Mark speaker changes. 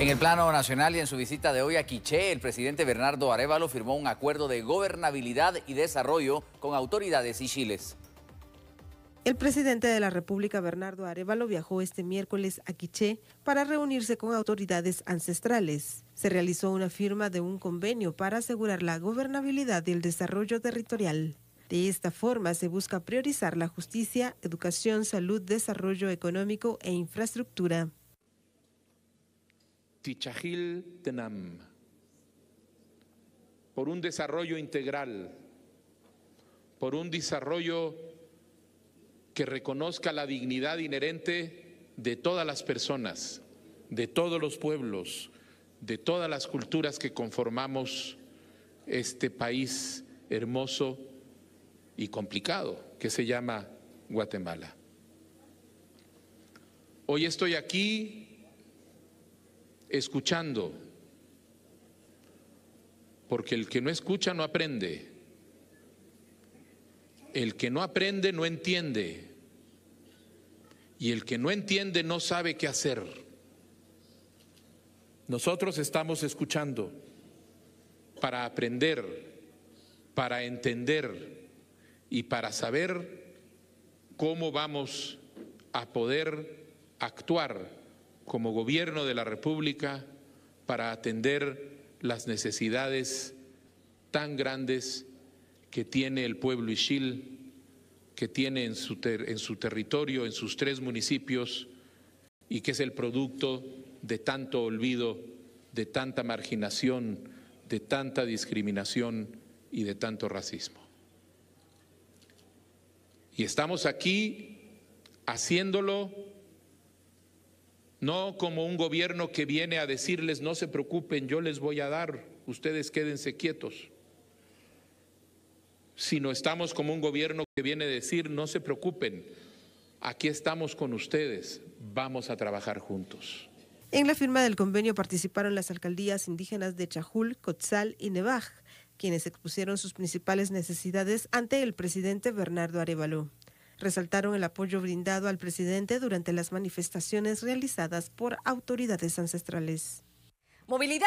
Speaker 1: En el plano nacional y en su visita de hoy a Quiché, el presidente Bernardo Arevalo firmó un acuerdo de gobernabilidad y desarrollo con autoridades y chiles.
Speaker 2: El presidente de la República, Bernardo Arevalo, viajó este miércoles a Quiché para reunirse con autoridades ancestrales. Se realizó una firma de un convenio para asegurar la gobernabilidad y el desarrollo territorial. De esta forma se busca priorizar la justicia, educación, salud, desarrollo económico e infraestructura.
Speaker 1: Fichajil Tenam, por un desarrollo integral, por un desarrollo que reconozca la dignidad inherente de todas las personas, de todos los pueblos, de todas las culturas que conformamos este país hermoso y complicado que se llama Guatemala. Hoy estoy aquí escuchando, porque el que no escucha no aprende, el que no aprende no entiende, y el que no entiende no sabe qué hacer. Nosotros estamos escuchando para aprender, para entender y para saber cómo vamos a poder actuar como gobierno de la República para atender las necesidades tan grandes que tiene el pueblo Ishil, que tiene en su, en su territorio, en sus tres municipios, y que es el producto de tanto olvido, de tanta marginación, de tanta discriminación y de tanto racismo. Y estamos aquí haciéndolo no como un gobierno que viene a decirles no se preocupen, yo les voy a dar, ustedes quédense quietos, sino estamos como un gobierno que viene a decir no se preocupen, aquí estamos con ustedes, vamos a trabajar juntos.
Speaker 2: En la firma del convenio participaron las alcaldías indígenas de Chajul, Cotzal y Nevaj, quienes expusieron sus principales necesidades ante el presidente Bernardo Arevalo resaltaron el apoyo brindado al presidente durante las manifestaciones realizadas por autoridades ancestrales. Movilidad